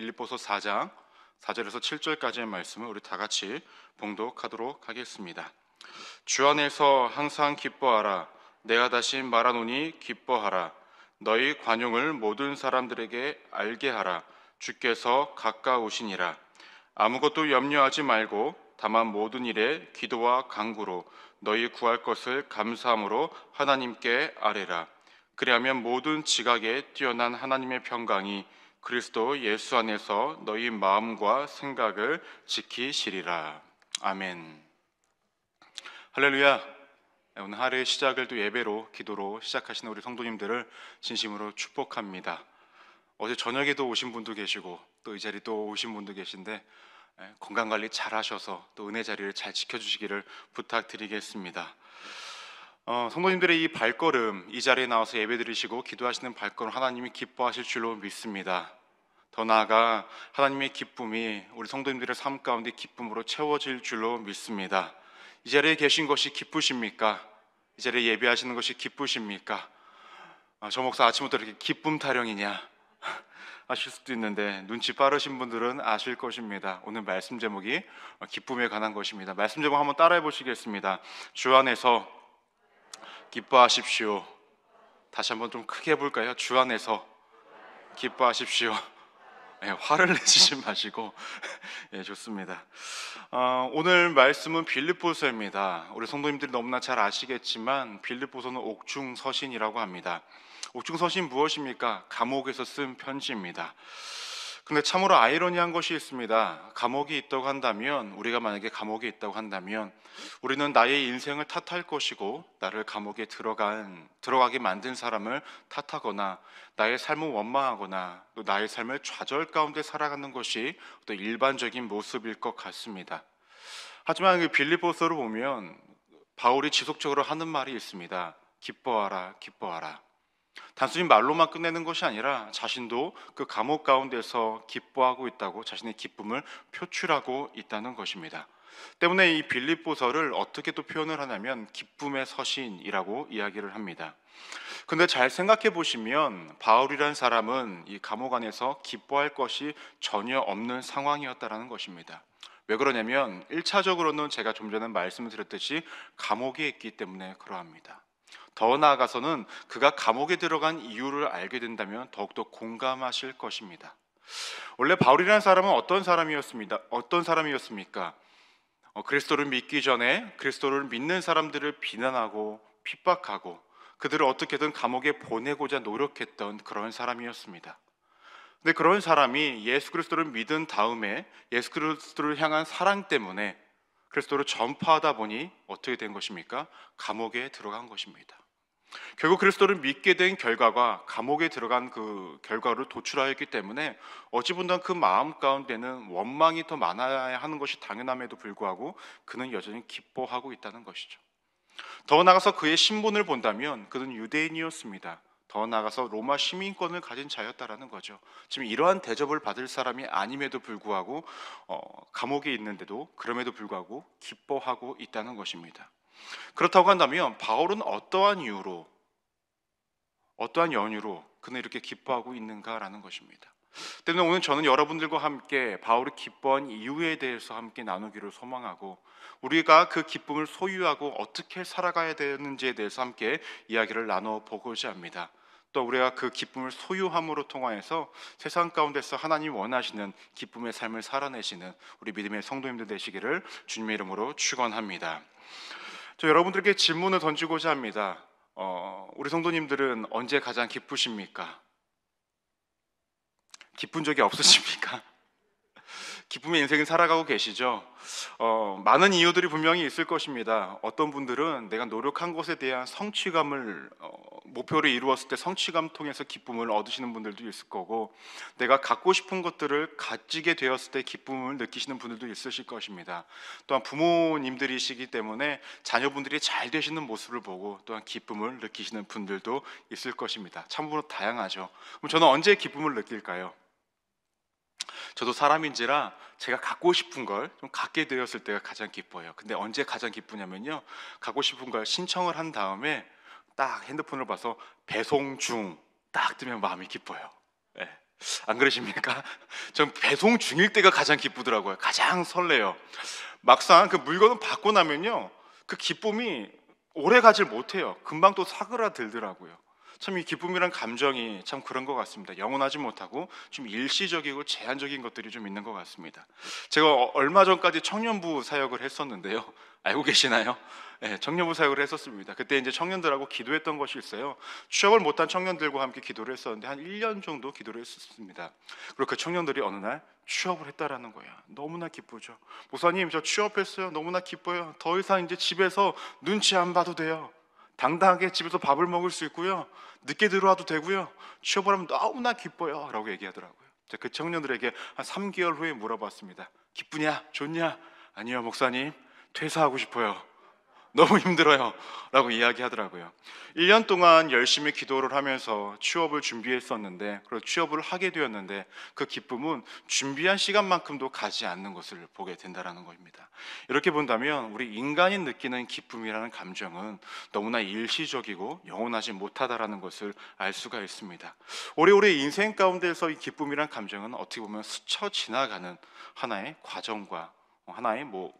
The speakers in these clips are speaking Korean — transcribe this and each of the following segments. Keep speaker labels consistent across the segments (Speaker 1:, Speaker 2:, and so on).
Speaker 1: 빌립보서 4장 4절에서 7절까지의 말씀을 우리 다 같이 봉독하도록 하겠습니다. 주 안에서 항상 기뻐하라. 내가 다시 말하노니 기뻐하라. 너희 관용을 모든 사람들에게 알게 하라. 주께서 가까우시니라. 아무것도 염려하지 말고 다만 모든 일에 기도와 간구로 너희 구할 것을 감사함으로 하나님께 아뢰라. 그리하면 모든 지각에 뛰어난 하나님의 평강이 그리스도 예수 안에서 너희 마음과 생각을 지키시리라. 아멘. 할렐루야. 네, 오늘 하루의 시작을 또 예배로 기도로 시작하시는 우리 성도님들을 진심으로 축복합니다. 어제 저녁에도 오신 분도 계시고 또 이 자리 또 오신 분도 계신데 네, 건강 관리 잘 하셔서 또 은혜 자리를 잘 지켜 주시기를 부탁드리겠습니다. 어, 성도님들의 이 발걸음, 이 자리에 나와서 예배드리시고 기도하시는 발걸음 하나님이 기뻐하실 줄로 믿습니다. 더 나아가 하나님의 기쁨이 우리 성도님들의 삶 가운데 기쁨으로 채워질 줄로 믿습니다. 이 자리에 계신 것이 기쁘십니까? 이 자리에 예배하시는 것이 기쁘십니까? 아, 저 목사 아침부터 이렇게 기쁨 타령이냐? 아실 수도 있는데 눈치 빠르신 분들은 아실 것입니다. 오늘 말씀 제목이 기쁨에 관한 것입니다. 말씀 제목 한번 따라해 보시겠습니다. 주 안에서 기뻐하십시오. 다시 한번 좀 크게 해 볼까요? 주 안에서 기뻐하십시오. 네, 화를 내시지 마시고 네, 좋습니다. 어, 오늘 말씀은 빌립보서입니다. 우리 성도님들이 너무나 잘 아시겠지만 빌립보서는 옥중 서신이라고 합니다. 옥중 서신 무엇입니까? 감옥에서 쓴 편지입니다. 근데 참으로 아이러니한 것이 있습니다. 감옥이 있다고 한다면 우리가 만약에 감옥에 있다고 한다면 우리는 나의 인생을 탓할 것이고 나를 감옥에 들어간 들어가게 만든 사람을 탓하거나 나의 삶을 원망하거나 또 나의 삶을 좌절 가운데 살아가는 것이 또 일반적인 모습일 것 같습니다. 하지만 그 빌립보서를 보면 바울이 지속적으로 하는 말이 있습니다. 기뻐하라, 기뻐하라. 단순히 말로만 끝내는 것이 아니라 자신도 그 감옥 가운데서 기뻐하고 있다고 자신의 기쁨을 표출하고 있다는 것입니다. 때문에 이 빌립보서를 어떻게 또 표현을 하냐면 기쁨의 서신이라고 이야기를 합니다. 근데 잘 생각해 보시면 바울이란 사람은 이 감옥 안에서 기뻐할 것이 전혀 없는 상황이었다라는 것입니다. 왜 그러냐면 1차적으로는 제가 좀 전에 말씀 드렸듯이 감옥에 있기 때문에 그러합니다. 더 나아가서는 그가 감옥에 들어간 이유를 알게 된다면 더욱더 공감하실 것입니다. 원래 바울이라는 사람은 어떤 사람이었습니다. 어떤 사람이었습니까? 어, 그리스도를 믿기 전에 그리스도를 믿는 사람들을 비난하고 핍박하고 그들을 어떻게든 감옥에 보내고자 노력했던 그런 사람이었습니다. 근데 그런 사람이 예수 그리스도를 믿은 다음에 예수 그리스도를 향한 사랑 때문에 그리스도를 전파하다 보니 어떻게 된 것입니까? 감옥에 들어간 것입니다. 결국 그리스도를 믿게 된 결과가 감옥에 들어간 그 결과를 도출하였기 때문에 어찌본단 그 마음 가운데는 원망이 더 많아야 하는 것이 당연함에도 불구하고 그는 여전히 기뻐하고 있다는 것이죠. 더 나아가서 그의 신분을 본다면 그는 유대인이었습니다. 더 나아가서 로마 시민권을 가진 자였다라는 거죠. 지금 이러한 대접을 받을 사람이 아님에도 불구하고 어, 감옥에 있는데도 그럼에도 불구하고 기뻐하고 있다는 것입니다. 그렇다고 한다면 바울은 어떠한 이유로 어떠한 연유로 그는 이렇게 기뻐하고 있는가라는 것입니다. 때문에 오늘 저는 여러분들과 함께 바울이 기뻐한 이유에 대해서 함께 나누기를 소망하고 우리가 그 기쁨을 소유하고 어떻게 살아가야 되는지에 대해서 함께 이야기를 나눠 보고자 합니다. 또 우리가 그 기쁨을 소유함으로 통하여서 세상 가운데서 하나님 원하시는 기쁨의 삶을 살아내시는 우리 믿음의 성도님들 되시기를 주님의 이름으로 축원합니다. 저 여러분들께 질문을 던지고자 합니다. 어, 우리 성도님들은 언제 가장 기쁘십니까? 기쁜 적이 없으십니까? 기쁨의 인생을 살아가고 계시죠? 어, 많은 이유들이 분명히 있을 것입니다. 어떤 분들은 내가 노력한 것에 대한 성취감을 어, 목표를 이루었을 때 성취감 통해서 기쁨을 얻으시는 분들도 있을 거고 내가 갖고 싶은 것들을 가지게 되었을 때 기쁨을 느끼시는 분들도 있으실 것입니다. 또한 부모님들이시기 때문에 자녀분들이 잘 되시는 모습을 보고 또한 기쁨을 느끼시는 분들도 있을 것입니다. 참으로 다양하죠. 그럼 저는 언제 기쁨을 느낄까요? 저도 사람인지라 제가 갖고 싶은 걸 좀 갖게 되었을 때가 가장 기뻐요. 근데 언제 가장 기쁘냐면요. 갖고 싶은 걸 신청을 한 다음에 딱 핸드폰을 봐서 배송 중 딱 뜨면 마음이 기뻐요. 네. 안 그러십니까? 전 배송 중일 때가 가장 기쁘더라고요. 가장 설레요. 막상 그 물건을 받고 나면요. 그 기쁨이 오래 가질 못해요. 금방 또 사그라들더라고요. 참이 기쁨이란 감정이 참 그런 것 같습니다. 영원하지 못하고 좀 일시적이고 제한적인 것들이 좀 있는 것 같습니다. 제가 어, 얼마 전까지 청년부 사역을 했었는데요. 알고 계시나요? 네, 청년부 사역을 했었습니다. 그때 이제 청년들하고 기도했던 것이 있어요. 취업을 못한 청년들과 함께 기도를 했었는데 한 1년 정도 기도를 했었습니다. 그리고 그 청년들이 어느 날 취업을 했다라는 거예요. 너무나 기쁘죠. 목사님 저 취업했어요. 너무나 기뻐요. 더 이상 이제 집에서 눈치 안 봐도 돼요. 당당하게 집에서 밥을 먹을 수 있고요. 늦게 들어와도 되고요. 취업을 하면 너무나 기뻐요. 라고 얘기하더라고요. 그 청년들에게 한 3개월 후에 물어봤습니다. 기쁘냐? 좋냐? 아니요, 목사님. 퇴사하고 싶어요. 너무 힘들어요. 라고 이야기하더라고요. 1년 동안 열심히 기도를 하면서 취업을 준비했었는데, 그리고 취업을 하게 되었는데, 그 기쁨은 준비한 시간만큼도 가지 않는 것을 보게 된다는 것입니다. 이렇게 본다면, 우리 인간이 느끼는 기쁨이라는 감정은 너무나 일시적이고 영원하지 못하다라는 것을 알 수가 있습니다. 오래오래 인생 가운데서 이 기쁨이라는 감정은 어떻게 보면 스쳐 지나가는 하나의 과정과 하나의 뭐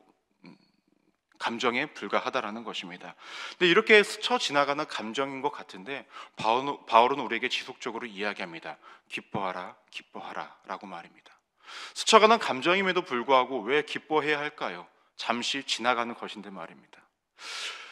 Speaker 1: 감정에 불과하다라는 것입니다. 근데 이렇게 스쳐 지나가는 감정인 것 같은데 바울은 우리에게 지속적으로 이야기합니다. 기뻐하라, 기뻐하라라고 말입니다. 스쳐가는 감정임에도 불구하고 왜 기뻐해야 할까요? 잠시 지나가는 것인데 말입니다.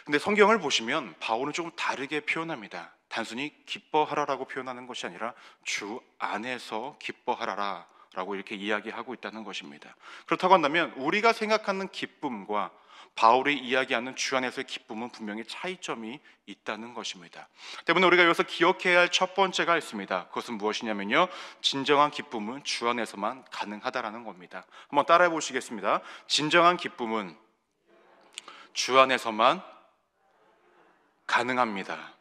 Speaker 1: 근데 성경을 보시면 바울은 조금 다르게 표현합니다. 단순히 기뻐하라라고 표현하는 것이 아니라 주 안에서 기뻐하라라라고 이렇게 이야기하고 있다는 것입니다. 그렇다고 한다면 우리가 생각하는 기쁨과 바울이 이야기하는 주 안에서의 기쁨은 분명히 차이점이 있다는 것입니다. 때문에 우리가 여기서 기억해야 할 첫 번째가 있습니다. 그것은 무엇이냐면요. 진정한 기쁨은 주 안에서만 가능하다라는 겁니다. 한번 따라해 보시겠습니다. 진정한 기쁨은 주 안에서만 가능합니다.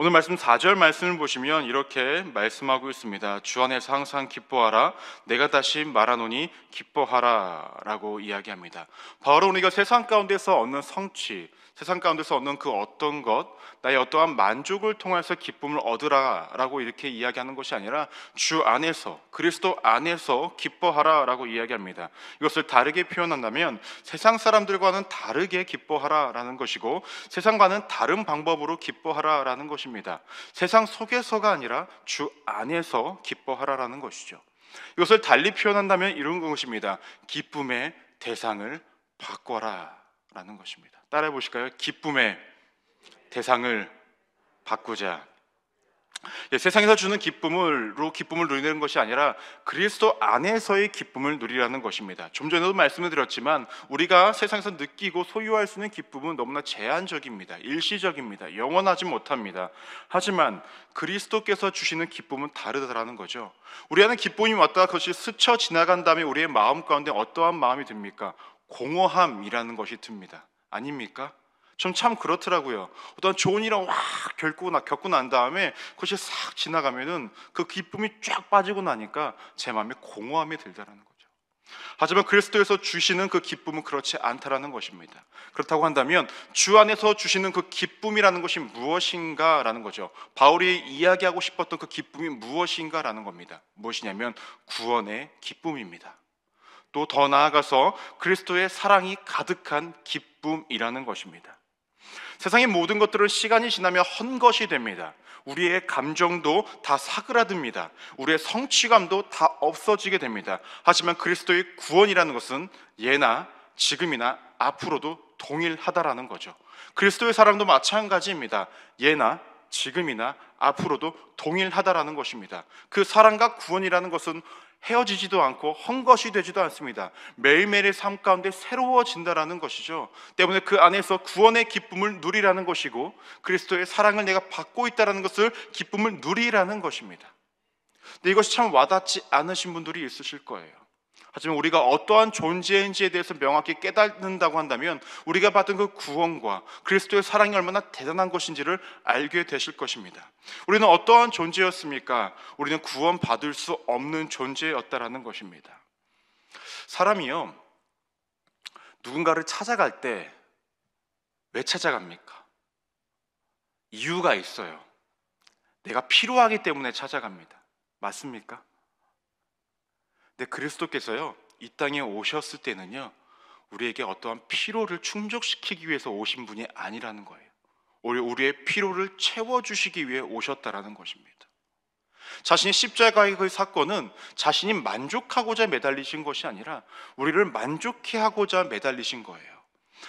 Speaker 1: 오늘 말씀 4절 말씀을 보시면 이렇게 말씀하고 있습니다. 주 안에서 항상 기뻐하라. 내가 다시 말하노니 기뻐하라. 라고 이야기합니다. 바로 우리가 세상 가운데서 얻는 성취, 세상 가운데서 얻는 그 어떤 것, 나의 어떠한 만족을 통해서 기쁨을 얻으라라고 이렇게 이야기하는 것이 아니라 주 안에서 그리스도 안에서 기뻐하라라고 이야기합니다. 이것을 다르게 표현한다면 세상 사람들과는 다르게 기뻐하라라는 것이고 세상과는 다른 방법으로 기뻐하라라는 것입니다. 세상 속에서가 아니라 주 안에서 기뻐하라라는 것이죠. 이것을 달리 표현한다면 이런 것입니다. 기쁨의 대상을 바꿔라. 라는 것입니다. 따라해 보실까요? 기쁨의 대상을 바꾸자. 예, 세상에서 주는 기쁨으로 기쁨을 누리는 것이 아니라 그리스도 안에서의 기쁨을 누리라는 것입니다. 좀 전에도 말씀을 드렸지만 우리가 세상에서 느끼고 소유할 수 있는 기쁨은 너무나 제한적입니다. 일시적입니다. 영원하지 못합니다. 하지만 그리스도께서 주시는 기쁨은 다르다라는 거죠. 우리 안에 기쁨이 왔다 그것이 스쳐 지나간 다음에 우리의 마음 가운데 어떠한 마음이 듭니까? 공허함이라는 것이 듭니다. 아닙니까? 전 참 그렇더라고요. 어떤 좋은 일을 확 겪고, 나, 겪고 난 다음에 그것이 싹 지나가면은 그 기쁨이 쫙 빠지고 나니까 제 마음에 공허함이 들다라는 거죠. 하지만 그리스도에서 주시는 그 기쁨은 그렇지 않다라는 것입니다. 그렇다고 한다면 주 안에서 주시는 그 기쁨이라는 것이 무엇인가라는 거죠. 바울이 이야기하고 싶었던 그 기쁨이 무엇인가라는 겁니다. 무엇이냐면 구원의 기쁨입니다. 또더 나아가서 그리스도의 사랑이 가득한 기쁨이라는 것입니다. 세상의 모든 것들은 시간이 지나며 헌 것이 됩니다. 우리의 감정도 다 사그라듭니다. 우리의 성취감도 다 없어지게 됩니다. 하지만 그리스도의 구원이라는 것은 예나 지금이나 앞으로도 동일하다라는 거죠. 그리스도의 사랑도 마찬가지입니다. 예나 지금이나 앞으로도 동일하다라는 것입니다. 그 사랑과 구원이라는 것은 헤어지지도 않고 헝것이 되지도 않습니다. 매일매일의 삶 가운데 새로워진다라는 것이죠. 때문에 그 안에서 구원의 기쁨을 누리라는 것이고 그리스도의 사랑을 내가 받고 있다라는 것을 기쁨을 누리라는 것입니다. 근데 이것이 참 와닿지 않으신 분들이 있으실 거예요. 하지만 우리가 어떠한 존재인지에 대해서 명확히 깨닫는다고 한다면 우리가 받은 그 구원과 그리스도의 사랑이 얼마나 대단한 것인지를 알게 되실 것입니다. 우리는 어떠한 존재였습니까? 우리는 구원받을 수 없는 존재였다라는 것입니다. 사람이요. 누군가를 찾아갈 때 왜 찾아갑니까? 이유가 있어요. 내가 필요하기 때문에 찾아갑니다. 맞습니까? 근데 네, 그리스도께서요 이 땅에 오셨을 때는요 우리에게 어떠한 피로를 충족시키기 위해서 오신 분이 아니라는 거예요. 오히려 우리의 피로를 채워주시기 위해 오셨다라는 것입니다. 자신이 십자가의 그 사건은 자신이 만족하고자 매달리신 것이 아니라 우리를 만족해 하고자 매달리신 거예요.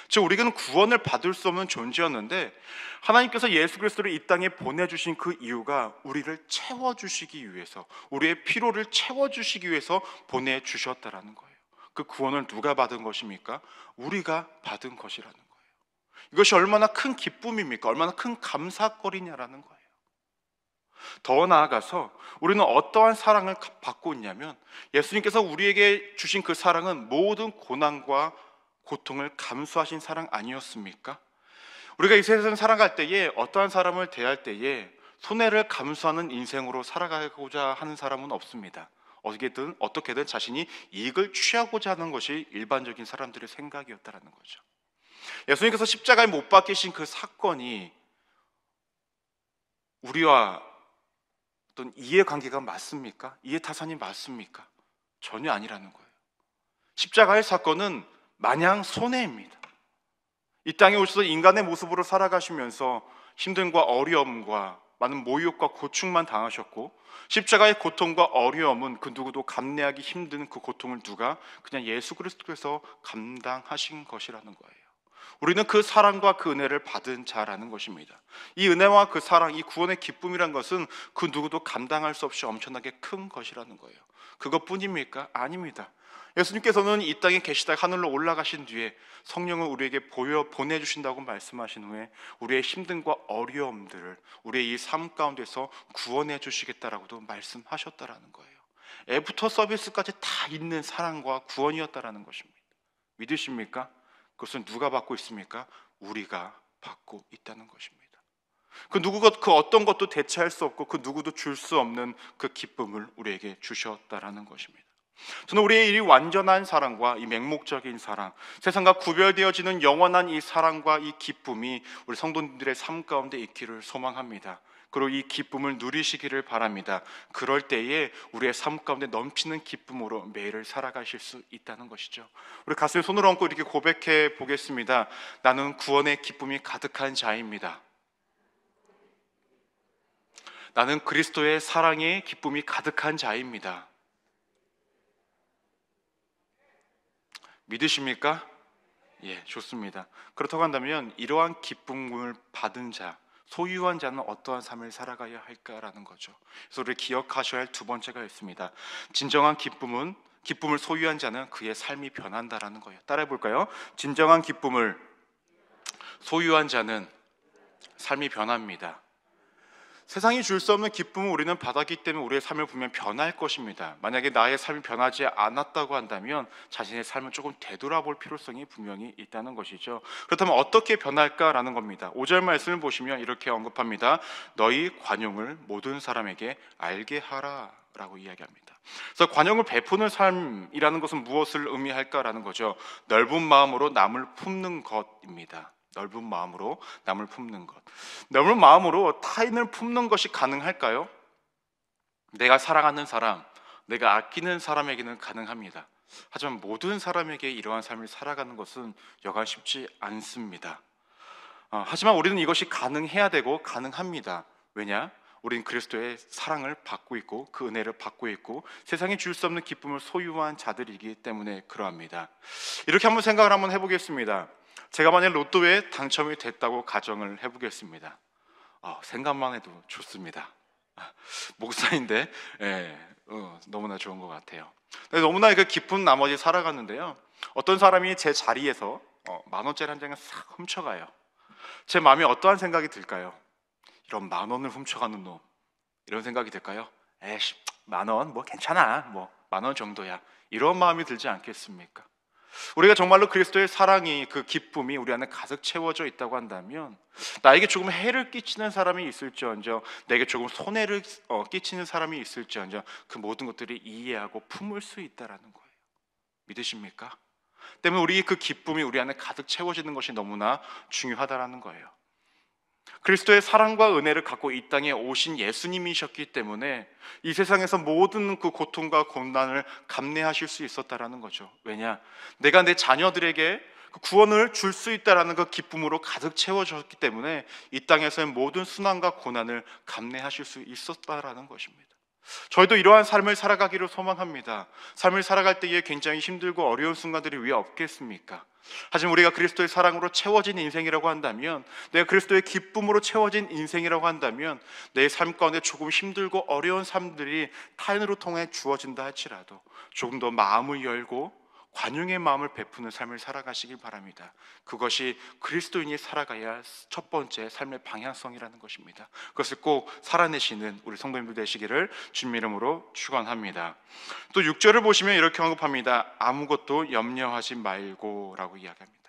Speaker 1: 즉 우리는 구원을 받을 수 없는 존재였는데 하나님께서 예수 그리스도를 이 땅에 보내주신 그 이유가 우리를 채워주시기 위해서 우리의 피로를 채워주시기 위해서 보내주셨다라는 거예요. 그 구원을 누가 받은 것입니까? 우리가 받은 것이라는 거예요. 이것이 얼마나 큰 기쁨입니까? 얼마나 큰 감사거리냐라는 거예요. 더 나아가서 우리는 어떠한 사랑을 받고 있냐면 예수님께서 우리에게 주신 그 사랑은 모든 고난과 고통을 감수하신 사랑 아니었습니까? 우리가 이 세상을 살아갈 때에 어떠한 사람을 대할 때에 손해를 감수하는 인생으로 살아가고자 하는 사람은 없습니다. 어떻게든 어떻게든 자신이 이익을 취하고자 하는 것이 일반적인 사람들의 생각이었다라는 거죠. 예수님께서 십자가에 못 박히신 그 사건이 우리와 어떤 이해관계가 맞습니까? 이해타산이 맞습니까? 전혀 아니라는 거예요. 십자가의 사건은 마냥 손해입니다. 이 땅에 오셔서 인간의 모습으로 살아가시면서 힘든과 어려움과 많은 모욕과 고충만 당하셨고 십자가의 고통과 어려움은 그 누구도 감내하기 힘든 그 고통을 누가 그냥 예수 그리스도께서 감당하신 것이라는 거예요. 우리는 그 사랑과 그 은혜를 받은 자라는 것입니다. 이 은혜와 그 사랑, 이 구원의 기쁨이란 것은 그 누구도 감당할 수 없이 엄청나게 큰 것이라는 거예요. 그것뿐입니까? 아닙니다. 예수님께서는 이 땅에 계시다가 하늘로 올라가신 뒤에 성령을 우리에게 보여 보내주신다고 말씀하신 후에 우리의 힘든과 어려움들을 우리의 이 삶 가운데서 구원해 주시겠다라고도 말씀하셨다라는 거예요. 애부터 서비스까지 다 있는 사랑과 구원이었다라는 것입니다. 믿으십니까? 그것은 누가 받고 있습니까? 우리가 받고 있다는 것입니다. 그 누구가 그 어떤 것도 대체할 수 없고 그 누구도 줄 수 없는 그 기쁨을 우리에게 주셨다라는 것입니다. 저는 우리의 이 완전한 사랑과 이 맹목적인 사랑, 세상과 구별되어지는 영원한 이 사랑과 이 기쁨이 우리 성도님들의 삶 가운데 있기를 소망합니다. 그리고 이 기쁨을 누리시기를 바랍니다. 그럴 때에 우리의 삶 가운데 넘치는 기쁨으로 매일을 살아가실 수 있다는 것이죠. 우리 가슴에 손을 얹고 이렇게 고백해 보겠습니다. 나는 구원의 기쁨이 가득한 자입니다. 나는 그리스도의 사랑의 기쁨이 가득한 자입니다. 믿으십니까? 예, 좋습니다. 그렇다고 한다면 이러한 기쁨을 받은 자, 소유한 자는 어떠한 삶을 살아가야 할까라는 거죠. 그래서 우리 기억하셔야 할 두 번째가 있습니다. 진정한 기쁨은 기쁨을 소유한 자는 그의 삶이 변한다라는 거예요. 따라해 볼까요? 진정한 기쁨을 소유한 자는 삶이 변합니다. 세상이 줄 수 없는 기쁨을 우리는 받았기 때문에 우리의 삶을 보면 변할 것입니다. 만약에 나의 삶이 변하지 않았다고 한다면 자신의 삶을 조금 되돌아볼 필요성이 분명히 있다는 것이죠. 그렇다면 어떻게 변할까라는 겁니다. 5절 말씀을 보시면 이렇게 언급합니다. 너희 관용을 모든 사람에게 알게 하라. 라고 이야기합니다. 그래서 관용을 베푸는 삶이라는 것은 무엇을 의미할까라는 거죠. 넓은 마음으로 남을 품는 것입니다. 넓은 마음으로 남을 품는 것. 넓은 마음으로 타인을 품는 것이 가능할까요? 내가 사랑하는 사람, 내가 아끼는 사람에게는 가능합니다. 하지만 모든 사람에게 이러한 삶을 살아가는 것은 여간 쉽지 않습니다. 어, 하지만 우리는 이것이 가능해야 되고 가능합니다. 왜냐? 우리는 그리스도의 사랑을 받고 있고 그 은혜를 받고 있고 세상에 줄 수 없는 기쁨을 소유한 자들이기 때문에 그러합니다. 이렇게 한번 생각을 한번 해보겠습니다. 제가 만약 로또에 당첨이 됐다고 가정을 해보겠습니다. 어, 생각만 해도 좋습니다. 아, 목사인데 예, 어, 너무나 좋은 것 같아요. 너무나 그 기쁜 나머지 살아갔는데요. 어떤 사람이 제 자리에서 어, 만 원짜리 한 장을 싹 훔쳐가요. 제마음이 어떠한 생각이 들까요? 이런 만 원을 훔쳐가는 놈 이런 생각이 들까요? 에이씨 만원 뭐 괜찮아 뭐 만 원 정도야 이런 마음이 들지 않겠습니까? 우리가 정말로 그리스도의 사랑이 그 기쁨이 우리 안에 가득 채워져 있다고 한다면 나에게 조금 해를 끼치는 사람이 있을지언정 내게 조금 손해를 어, 끼치는 사람이 있을지언정 그 모든 것들이 이해하고 품을 수 있다라는 거예요. 믿으십니까? 때문에 우리 그 기쁨이 우리 안에 가득 채워지는 것이 너무나 중요하다라는 거예요. 그리스도의 사랑과 은혜를 갖고 이 땅에 오신 예수님이셨기 때문에 이 세상에서 모든 그 고통과 고난을 감내하실 수 있었다라는 거죠. 왜냐? 내가 내 자녀들에게 그 구원을 줄 수 있다라는 그 기쁨으로 가득 채워졌기 때문에 이 땅에서의 모든 순환과 고난을 감내하실 수 있었다라는 것입니다. 저희도 이러한 삶을 살아가기를 소망합니다. 삶을 살아갈 때에 굉장히 힘들고 어려운 순간들이 왜 없겠습니까? 하지만 우리가 그리스도의 사랑으로 채워진 인생이라고 한다면, 내가 그리스도의 기쁨으로 채워진 인생이라고 한다면, 내 삶 가운데 조금 힘들고 어려운 삶들이 타인으로 통해 주어진다 할지라도 조금 더 마음을 열고 관용의 마음을 베푸는 삶을 살아가시길 바랍니다. 그것이 그리스도인이 살아가야 할첫 번째 삶의 방향성이라는 것입니다. 그것을 꼭 살아내시는 우리 성도님들 되시기를 주님 이름으로 축원합니다. 또 6절을 보시면 이렇게 언급합니다. 아무것도 염려하지 말고라고 이야기합니다.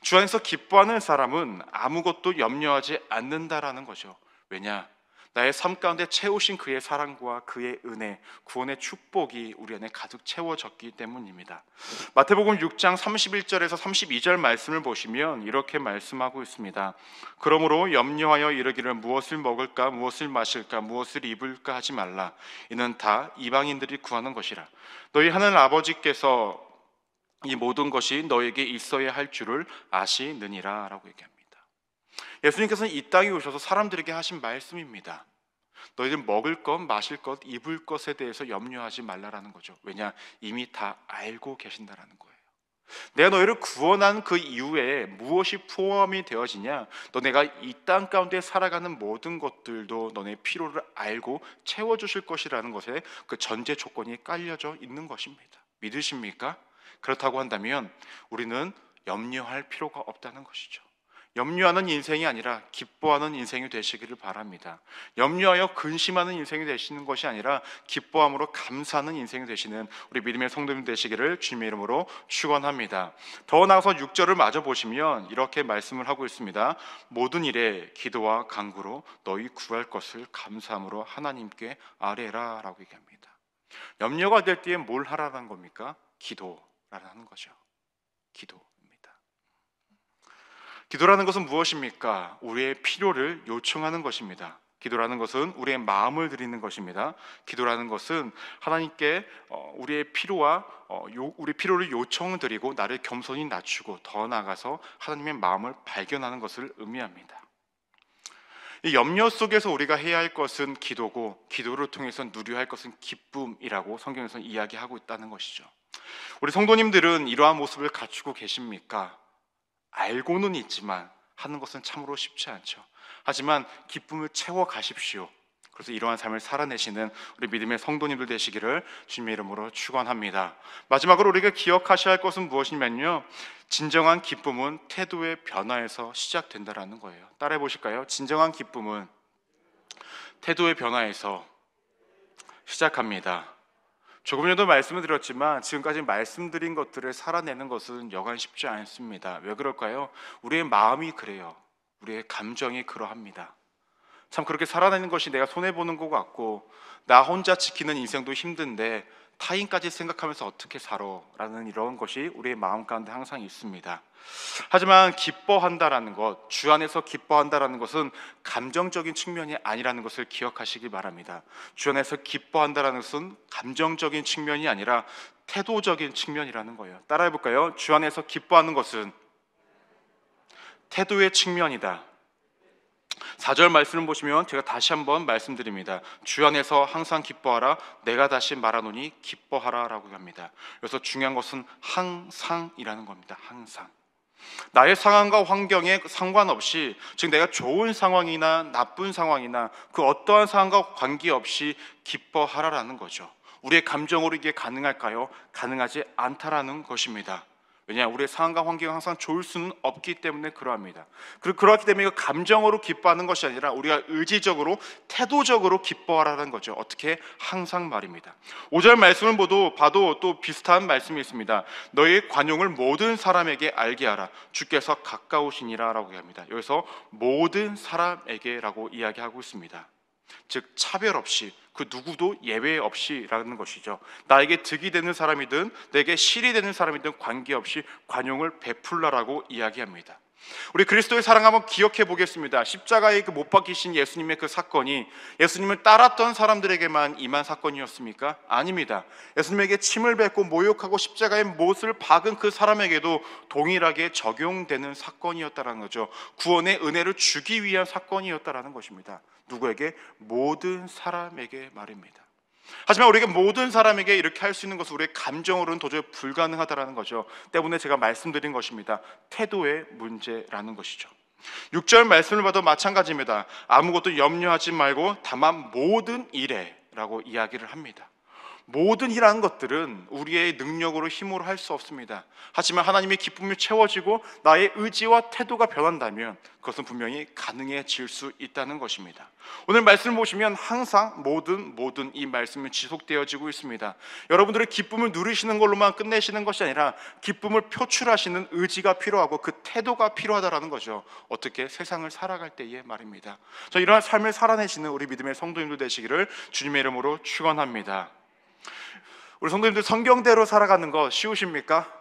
Speaker 1: 주 안에서 기뻐하는 사람은 아무것도 염려하지 않는다라는 거죠. 왜냐? 나의 삶 가운데 채우신 그의 사랑과 그의 은혜, 구원의 축복이 우리 안에 가득 채워졌기 때문입니다. 마태복음 6장 31절에서 32절 말씀을 보시면 이렇게 말씀하고 있습니다. 그러므로 염려하여 이르기를 무엇을 먹을까, 무엇을 마실까, 무엇을 입을까 하지 말라. 이는 다 이방인들이 구하는 것이라. 너희 하늘 아버지께서 이 모든 것이 너에게 있어야 할 줄을 아시느니라라고 얘기합니다. 예수님께서는 이 땅에 오셔서 사람들에게 하신 말씀입니다. 너희들 먹을 것, 마실 것, 입을 것에 대해서 염려하지 말라라는 거죠. 왜냐? 이미 다 알고 계신다라는 거예요. 내가 너희를 구원한 그 이후에 무엇이 포함이 되어지냐? 너네가 이 땅 가운데 살아가는 모든 것들도 너네 피로를 알고 채워주실 것이라는 것에 그 전제 조건이 깔려져 있는 것입니다. 믿으십니까? 그렇다고 한다면 우리는 염려할 필요가 없다는 것이죠. 염려하는 인생이 아니라 기뻐하는 인생이 되시기를 바랍니다. 염려하여 근심하는 인생이 되시는 것이 아니라 기뻐함으로 감사하는 인생이 되시는 우리 믿음의 성도님 되시기를 주님의 이름으로 축원합니다. 더 나아서 6절을 마저 보시면 이렇게 말씀을 하고 있습니다. 모든 일에 기도와 간구로 너희 구할 것을 감사함으로 하나님께 아뢰라라고 얘기합니다. 염려가 될 때에 뭘 하라는 겁니까? 기도라는 거죠. 기도. 기도라는 것은 무엇입니까? 우리의 필요를 요청하는 것입니다. 기도라는 것은 우리의 마음을 드리는 것입니다. 기도라는 것은 하나님께 어, 우리의 필요와 어, 우리 필요를 요청드리고 을 나를 겸손히 낮추고 더 나아가서 하나님의 마음을 발견하는 것을 의미합니다. 이 염려 속에서 우리가 해야 할 것은 기도고 기도를 통해서 누려야 할 것은 기쁨이라고 성경에서 이야기하고 있다는 것이죠. 우리 성도님들은 이러한 모습을 갖추고 계십니까? 알고는 있지만 하는 것은 참으로 쉽지 않죠. 하지만 기쁨을 채워 가십시오. 그래서 이러한 삶을 살아내시는 우리 믿음의 성도님들 되시기를 주님의 이름으로 축원합니다. 마지막으로 우리가 기억하셔야 할 것은 무엇이냐면요. 진정한 기쁨은 태도의 변화에서 시작된다라는 거예요. 따라해 보실까요? 진정한 기쁨은 태도의 변화에서 시작합니다. 조금 전에도 말씀을 드렸지만 지금까지 말씀드린 것들을 살아내는 것은 여간 쉽지 않습니다. 왜 그럴까요? 우리의 마음이 그래요. 우리의 감정이 그러합니다. 참 그렇게 살아내는 것이 내가 손해 보는 것 같고 나 혼자 지키는 인생도 힘든데 타인까지 생각하면서 어떻게 살아라는 이런 것이 우리의 마음 가운데 항상 있습니다. 하지만 기뻐한다라는 것, 주 안에서 기뻐한다라는 것은 감정적인 측면이 아니라는 것을 기억하시기 바랍니다. 주 안에서 기뻐한다라는 것은 감정적인 측면이 아니라 태도적인 측면이라는 거예요. 따라해 볼까요? 주 안에서 기뻐하는 것은 태도의 측면이다. 4절 말씀을 보시면 제가 다시 한번 말씀드립니다. 주 안에서 항상 기뻐하라. 내가 다시 말하노니 기뻐하라라고 합니다. 그래서 중요한 것은 항상이라는 겁니다. 항상. 나의 상황과 환경에 상관없이 즉 내가 좋은 상황이나 나쁜 상황이나 그 어떠한 상황과 관계없이 기뻐하라라는 거죠. 우리의 감정으로 이게 가능할까요? 가능하지 않다라는 것입니다. 왜냐 우리의 상황과 환경이 항상 좋을 수는 없기 때문에 그러합니다. 그리고 그렇기 때문에 감정으로 기뻐하는 것이 아니라 우리가 의지적으로 태도적으로 기뻐하라는 거죠. 어떻게 항상 말입니다. 5절 말씀을 보도 봐도 또 비슷한 말씀이 있습니다. 너의 관용을 모든 사람에게 알게 하라. 주께서 가까우시니라라고 합니다. 여기서 모든 사람에게라고 이야기하고 있습니다. 즉 차별 없이 그 누구도 예외 없이라는 것이죠. 나에게 득이 되는 사람이든 내게 실이 되는 사람이든 관계없이 관용을 베풀라라고 이야기합니다. 우리 그리스도의 사랑 한번 기억해 보겠습니다. 십자가에 그못 박히신 예수님의 그 사건이 예수님을 따랐던 사람들에게만 임한 사건이었습니까? 아닙니다. 예수님에게 침을 뱉고 모욕하고 십자가에 못을 박은 그 사람에게도 동일하게 적용되는 사건이었다는 거죠. 구원의 은혜를 주기 위한 사건이었다는 것입니다. 누구에게? 모든 사람에게 말입니다. 하지만 우리가 모든 사람에게 이렇게 할 수 있는 것은 우리의 감정으로는 도저히 불가능하다라는 거죠. 때문에 제가 말씀드린 것입니다. 태도의 문제라는 것이죠. 6절 말씀을 봐도 마찬가지입니다. 아무것도 염려하지 말고 다만 모든 일에라고 이야기를 합니다. 모든 일한 것들은 우리의 능력으로 힘으로 할 수 없습니다. 하지만 하나님의 기쁨이 채워지고 나의 의지와 태도가 변한다면 그것은 분명히 가능해질 수 있다는 것입니다. 오늘 말씀을 보시면 항상 모든 모든 이 말씀이 지속되어지고 있습니다. 여러분들의 기쁨을 누리시는 걸로만 끝내시는 것이 아니라 기쁨을 표출하시는 의지가 필요하고 그 태도가 필요하다라는 거죠. 어떻게 세상을 살아갈 때에 말입니다. 자, 이러한 삶을 살아내시는 우리 믿음의 성도님들 되시기를 주님의 이름으로 축원합니다. 우리 성도님들 성경대로 살아가는 거 쉬우십니까?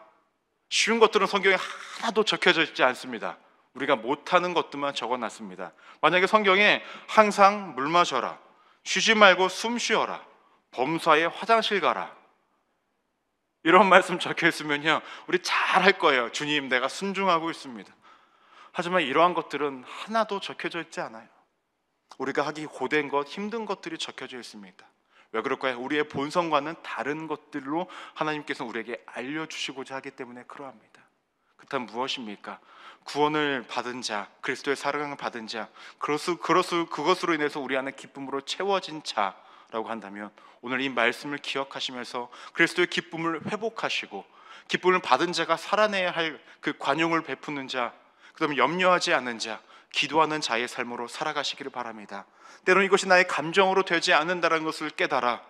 Speaker 1: 쉬운 것들은 성경에 하나도 적혀져 있지 않습니다. 우리가 못하는 것들만 적어놨습니다. 만약에 성경에 항상 물 마셔라, 쉬지 말고 숨 쉬어라, 범사에 화장실 가라. 이런 말씀 적혀 있으면요, 우리 잘 할 거예요. 주님, 내가 순종하고 있습니다. 하지만 이러한 것들은 하나도 적혀져 있지 않아요. 우리가 하기 고된 것, 힘든 것들이 적혀져 있습니다. 왜 그럴까요? 우리의 본성과는 다른 것들로 하나님께서 우리에게 알려주시고자 하기 때문에 그러합니다. 그렇다면 무엇입니까? 구원을 받은 자, 그리스도의 사랑을 받은 자, 그것으그것으 그것으로 인해서 우리 안에 기쁨으로 채워진 자라고 한다면 오늘 이 말씀을 기억하시면서 그리스도의 기쁨을 회복하시고 기쁨을 받은 자가 살아내야 할 그 관용을 베푸는 자, 그다음 염려하지 않은 자, 기도하는 자의 삶으로 살아가시기를 바랍니다. 때론 이것이 나의 감정으로 되지 않는다는 것을 깨달아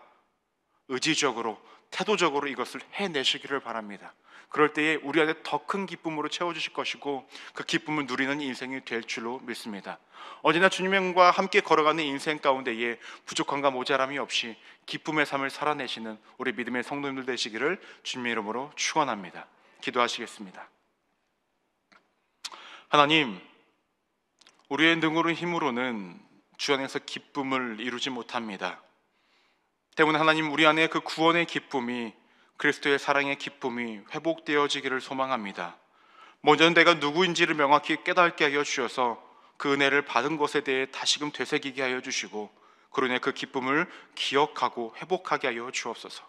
Speaker 1: 의지적으로 태도적으로 이것을 해내시기를 바랍니다. 그럴 때에 우리 안에 더큰 기쁨으로 채워주실 것이고 그 기쁨을 누리는 인생이 될 줄로 믿습니다. 언제나 주님과 함께 걸어가는 인생 가운데에 부족함과 모자람이 없이 기쁨의 삶을 살아내시는 우리 믿음의 성도님들 되시기를 주님의 이름으로 축원합니다. 기도하시겠습니다. 하나님, 우리의 능으로 힘으로는 주 안에서 기쁨을 이루지 못합니다. 때문에 하나님 우리 안에 그 구원의 기쁨이 그리스도의 사랑의 기쁨이 회복되어지기를 소망합니다. 먼저는 내가 누구인지를 명확히 깨닫게 하여 주셔서 그 은혜를 받은 것에 대해 다시금 되새기게 하여 주시고 그로 인해 그 기쁨을 기억하고 회복하게 하여 주옵소서.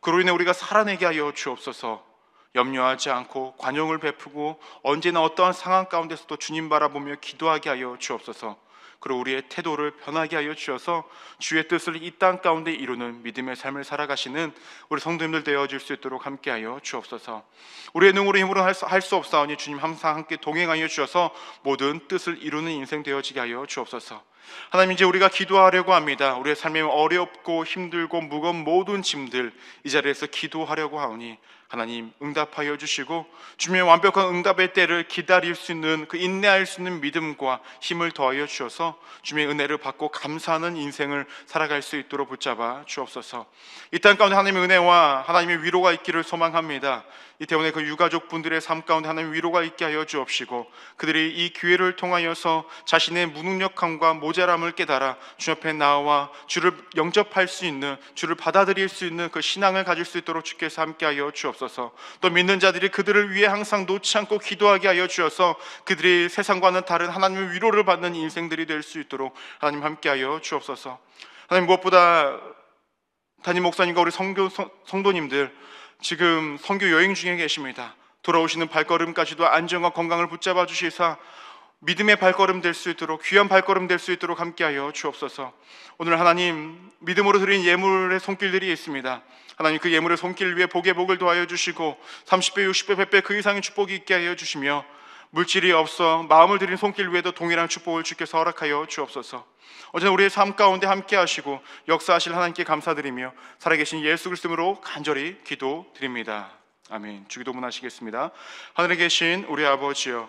Speaker 1: 그로 인해 우리가 살아내게 하여 주옵소서. 염려하지 않고 관용을 베푸고 언제나 어떠한 상황 가운데서도 주님 바라보며 기도하게 하여 주옵소서. 그리고 우리의 태도를 변하게 하여 주셔서 주의 뜻을 이 땅 가운데 이루는 믿음의 삶을 살아가시는 우리 성도님들 되어 질수 있도록 함께 하여 주옵소서. 우리의 눈으로 힘으로 할 수 없사오니 주님 항상 함께 동행하여 주셔서 모든 뜻을 이루는 인생 되어지게 하여 주옵소서. 하나님 이제 우리가 기도하려고 합니다. 우리의 삶이 어렵고 힘들고 무거운 모든 짐들 이 자리에서 기도하려고 하오니 하나님 응답하여 주시고 주님의 완벽한 응답의 때를 기다릴 수 있는 그 인내할 수 있는 믿음과 힘을 더하여 주셔서 주님의 은혜를 받고 감사하는 인생을 살아갈 수 있도록 붙잡아 주옵소서. 이땅 가운데 하나님의 은혜와 하나님의 위로가 있기를 소망합니다. 이태원의 그 유가족 분들의 삶 가운데 하나님의 위로가 있게 하여 주옵시고 그들이 이 기회를 통하여서 자신의 무능력함과 모자람을 깨달아 주 앞에 나와 주를 영접할 수 있는 주를 받아들일 수 있는 그 신앙을 가질 수 있도록 주께서 함께하여 주옵소서. 주옵소서. 또 믿는 자들이 그들을 위해 항상 놓지 않고 기도하게 하여 주어서 그들이 세상과는 다른 하나님의 위로를 받는 인생들이 될 수 있도록 하나님 함께하여 주옵소서. 하나님 무엇보다 담임 목사님과 우리 성교 성도님들 지금 성교 여행 중에 계십니다. 돌아오시는 발걸음까지도 안전과 건강을 붙잡아 주시사 믿음의 발걸음 될 수 있도록 귀한 발걸음 될 수 있도록 함께하여 주옵소서. 오늘 하나님 믿음으로 드린 예물의 손길들이 있습니다. 하나님 그 예물의 손길 위에 복의 복을 도하여 주시고 30배, 60배, 100배 그 이상의 축복이 있게 하여 주시며 물질이 없어 마음을 드린 손길 위에도 동일한 축복을 주께서 허락하여 주옵소서. 어제는 우리의 삶 가운데 함께 하시고 역사하실 하나님께 감사드리며 살아계신 예수 그리스도로 간절히 기도드립니다. 아멘. 주기도문 하시겠습니다. 하늘에 계신 우리 아버지여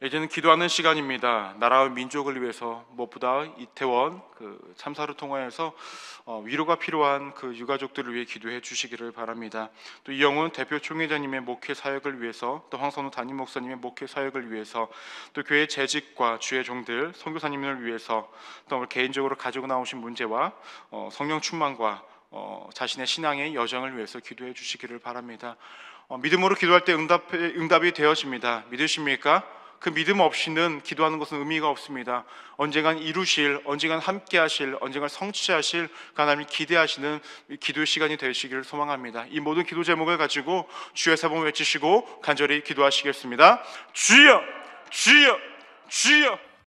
Speaker 1: 이제는 기도하는 시간입니다. 나라와 민족을 위해서 무엇보다 이태원 그 참사를 통하여서 어, 위로가 필요한 그 유가족들을 위해 기도해 주시기를 바랍니다. 또 이영훈 대표 총회장님의 목회 사역을 위해서 또 황선우 담임 목사님의 목회 사역을 위해서 또 교회 재직과 주의 종들 선교사님을 위해서 또 개인적으로 가지고 나오신 문제와 어, 성령 충만과 어, 자신의 신앙의 여정을 위해서 기도해 주시기를 바랍니다. 믿음으로 기도할 때 응답, 응답이 되어집니다. 믿으십니까? 그 믿음 없이는 기도하는 것은 의미가 없습니다. 언젠간 이루실, 언젠간 함께하실, 언젠간 성취하실 그 하나님 기대하시는 기도의 시간이 되시기를 소망합니다. 이 모든 기도 제목을 가지고 주의 사범을 외치시고 간절히 기도하시겠습니다. 주여, 주여, 주여.